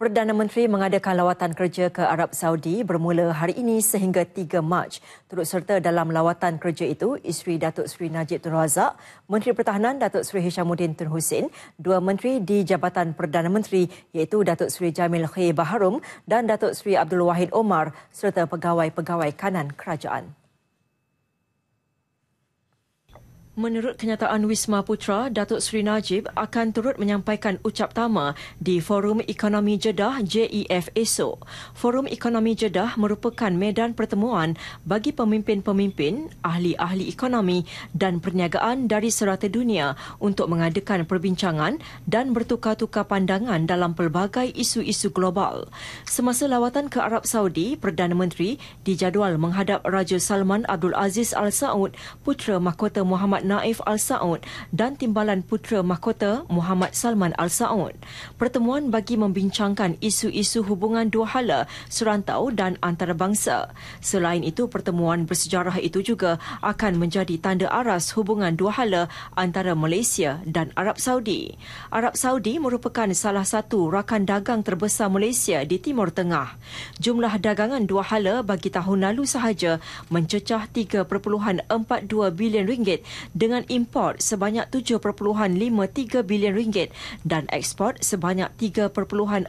Perdana Menteri mengadakan lawatan kerja ke Arab Saudi bermula hari ini sehingga 3 Mac. Turut serta dalam lawatan kerja itu, isteri Datuk Seri Najib Tun Razak, Menteri Pertahanan Datuk Seri Hishamuddin Tun Hussein, dua menteri di Jabatan Perdana Menteri iaitu Datuk Seri Jamil Khair Baharum dan Datuk Seri Abdul Wahid Omar serta pegawai-pegawai kanan kerajaan. Menurut kenyataan Wisma Putra, Datuk Seri Najib akan turut menyampaikan ucap tama di Forum Ekonomi Jeddah JEF esok. Forum Ekonomi Jeddah merupakan medan pertemuan bagi pemimpin-pemimpin, ahli-ahli ekonomi dan perniagaan dari serata dunia untuk mengadakan perbincangan dan bertukar-tukar pandangan dalam pelbagai isu-isu global. Semasa lawatan ke Arab Saudi, Perdana Menteri dijadual menghadap Raja Salman Abdul Aziz Al Saud, putra mahkota Muhammad Naif Al-Saud dan Timbalan Putra Mahkota Muhammad Salman Al-Saud. Pertemuan bagi membincangkan isu-isu hubungan dua hala serantau dan antarabangsa. Selain itu, pertemuan bersejarah itu juga akan menjadi tanda aras hubungan dua hala antara Malaysia dan Arab Saudi. Arab Saudi merupakan salah satu rakan dagang terbesar Malaysia di Timur Tengah. Jumlah dagangan dua hala bagi tahun lalu sahaja mencecah 3.42 bilion ringgit dengan import sebanyak 7.53 bilion ringgit dan ekspor sebanyak 3.42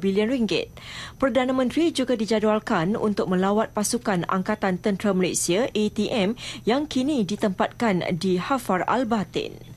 bilion ringgit. Perdana Menteri juga dijadualkan untuk melawat pasukan Angkatan Tentera Malaysia ATM yang kini ditempatkan di Hafar Al-Batin.